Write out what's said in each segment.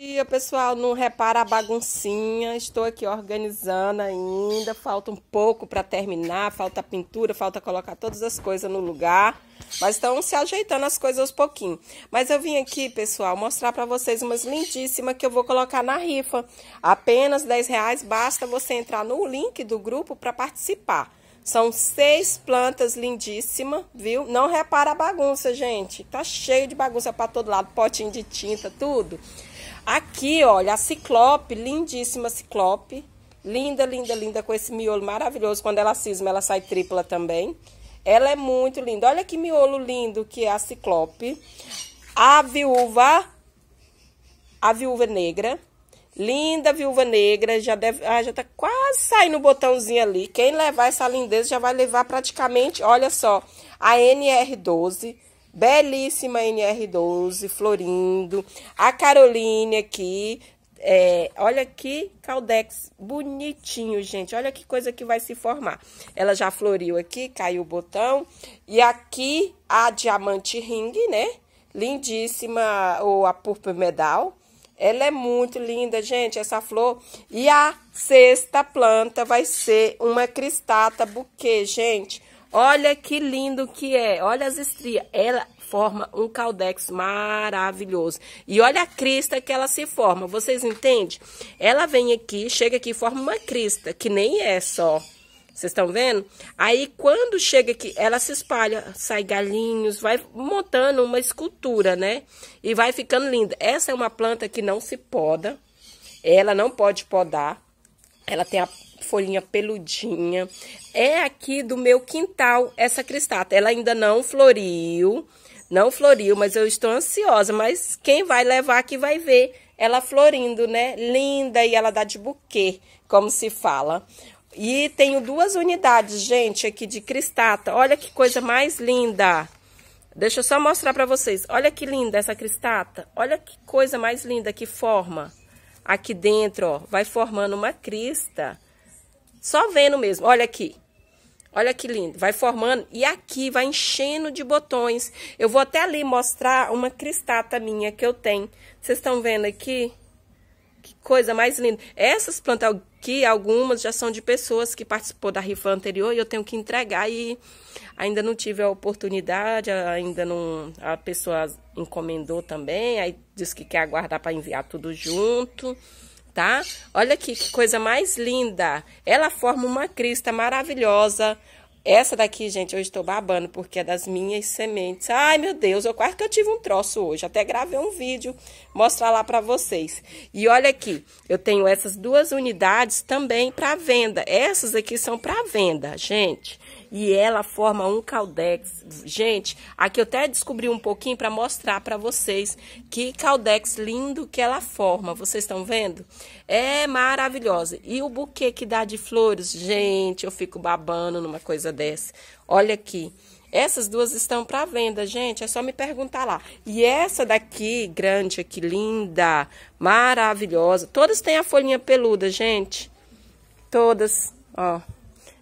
dia, pessoal. Não repara a baguncinha. Estou aqui organizando ainda. Falta um pouco para terminar. Falta pintura, falta colocar todas as coisas no lugar. Mas estão se ajeitando as coisas aos pouquinhos. Mas eu vim aqui, pessoal, mostrar para vocês umas lindíssimas que eu vou colocar na rifa. Apenas 10 reais. Basta você entrar no link do grupo para participar. São seis plantas lindíssimas, viu? Não repara a bagunça, gente. Tá cheio de bagunça para todo lado. Potinho de tinta, tudo. Tudo. Aqui, olha, a ciclope, lindíssima ciclope. Linda, linda, linda, com esse miolo maravilhoso. Quando ela cisma, ela sai tripla também. Ela é muito linda. Olha que miolo lindo que é a ciclope. A viúva, a viúva negra. Linda viúva negra, já deve, ah, já tá quase saindo o botãozinho ali. Quem levar essa lindeza já vai levar praticamente, olha só, a NR12 belíssima NR12 florindo. A Caroline aqui, é, olha que caldex bonitinho, gente. Olha que coisa que vai se formar. Ela já floriu aqui, caiu o botão. E aqui a diamante ring, né? Lindíssima, ou a purple medal. Ela é muito linda, gente, essa flor. E a sexta planta vai ser uma cristata buquê, gente. Olha que lindo que é. Olha as estrias. Ela forma um caldex maravilhoso. E olha a crista que ela se forma. Vocês entendem? Ela vem aqui, chega aqui e forma uma crista, que nem essa, é ó. Vocês estão vendo? Aí, quando chega aqui, ela se espalha, sai galinhos, vai montando uma escultura, né? E vai ficando linda. Essa é uma planta que não se poda. Ela não pode podar. Ela tem a folhinha peludinha. É aqui do meu quintal essa cristata. Ela ainda não floriu, não floriu, mas eu estou ansiosa. Mas quem vai levar aqui vai ver ela florindo, né? Linda e ela dá de buquê, como se fala. E tenho duas unidades, gente, aqui de cristata. Olha que coisa mais linda. Deixa eu só mostrar para vocês. Olha que linda essa cristata. Olha que coisa mais linda que forma. Aqui dentro, ó, vai formando uma crista. Só vendo mesmo. Olha aqui. Olha que lindo. Vai formando e aqui vai enchendo de botões. Eu vou até ali mostrar uma cristata minha que eu tenho. Vocês estão vendo aqui? Que coisa mais linda. Essas plantas aqui, algumas já são de pessoas que participou da rifa anterior e eu tenho que entregar e ainda não tive a oportunidade, ainda não a pessoa encomendou também, aí disse que quer aguardar para enviar tudo junto tá? Olha aqui que coisa mais linda. Ela forma uma crista maravilhosa. Essa daqui, gente, eu estou babando porque é das minhas sementes. Ai, meu Deus, eu quase que eu tive um troço hoje. Até gravei um vídeo, mostrar lá para vocês. E olha aqui, eu tenho essas duas unidades também para venda. Essas aqui são para venda, gente. E ela forma um caldex. Gente, aqui eu até descobri um pouquinho para mostrar para vocês que caldex lindo que ela forma. Vocês estão vendo? É maravilhosa. E o buquê que dá de flores, gente, eu fico babando numa coisa dessa. Olha aqui. Essas duas estão para venda, gente. É só me perguntar lá. E essa daqui, grande aqui, linda, maravilhosa. Todas têm a folhinha peluda, gente. Todas, ó.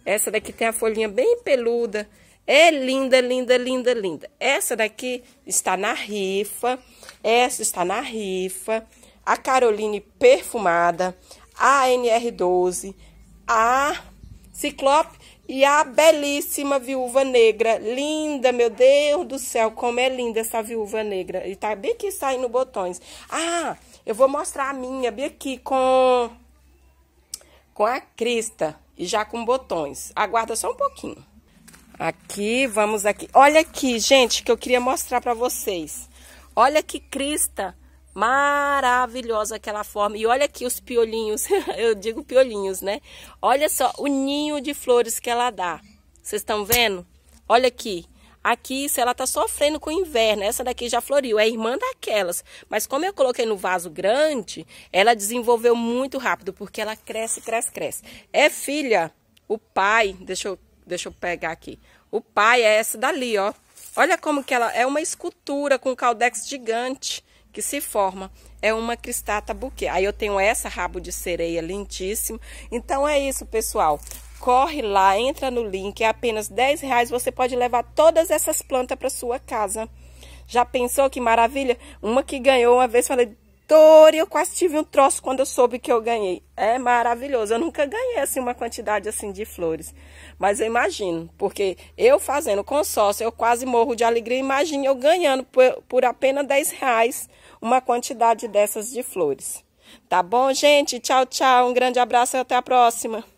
Essa daqui tem a folhinha bem peluda. É linda, linda, linda, linda. Essa daqui está na rifa. Essa está na rifa. A Caroline perfumada. A NR12. A Ciclope e a belíssima viúva negra, linda, meu Deus do céu, como é linda essa viúva negra. E tá bem aqui saindo botões. Ah, eu vou mostrar a minha bem aqui com, com a crista e já com botões. Aguarda só um pouquinho. Aqui, vamos aqui. Olha aqui, gente, que eu queria mostrar pra vocês. Olha que crista Maravilhosa aquela forma. E olha aqui os piolinhos, eu digo piolinhos, né? Olha só o ninho de flores que ela dá. Vocês estão vendo? Olha aqui. Aqui, se ela tá sofrendo com o inverno, essa daqui já floriu, é irmã daquelas. Mas como eu coloquei no vaso grande, ela desenvolveu muito rápido, porque ela cresce, cresce, cresce. É filha, o pai, deixa eu, deixa eu pegar aqui. O pai é essa dali, ó. Olha como que ela é uma escultura com caldex gigante que se forma é uma cristata buquê. Aí eu tenho essa rabo de sereia lentíssimo. Então é isso, pessoal. Corre lá, entra no link, é apenas 10 reais, você pode levar todas essas plantas para sua casa. Já pensou que maravilha? Uma que ganhou uma vez, falei, doutora, eu quase tive um troço quando eu soube que eu ganhei. É maravilhoso. Eu nunca ganhei assim uma quantidade assim de flores. Mas eu imagino, porque eu fazendo consórcio, eu quase morro de alegria. Imagine eu ganhando por, por apenas 10 reais uma quantidade dessas de flores. Tá bom, gente? Tchau, tchau. Um grande abraço e até a próxima.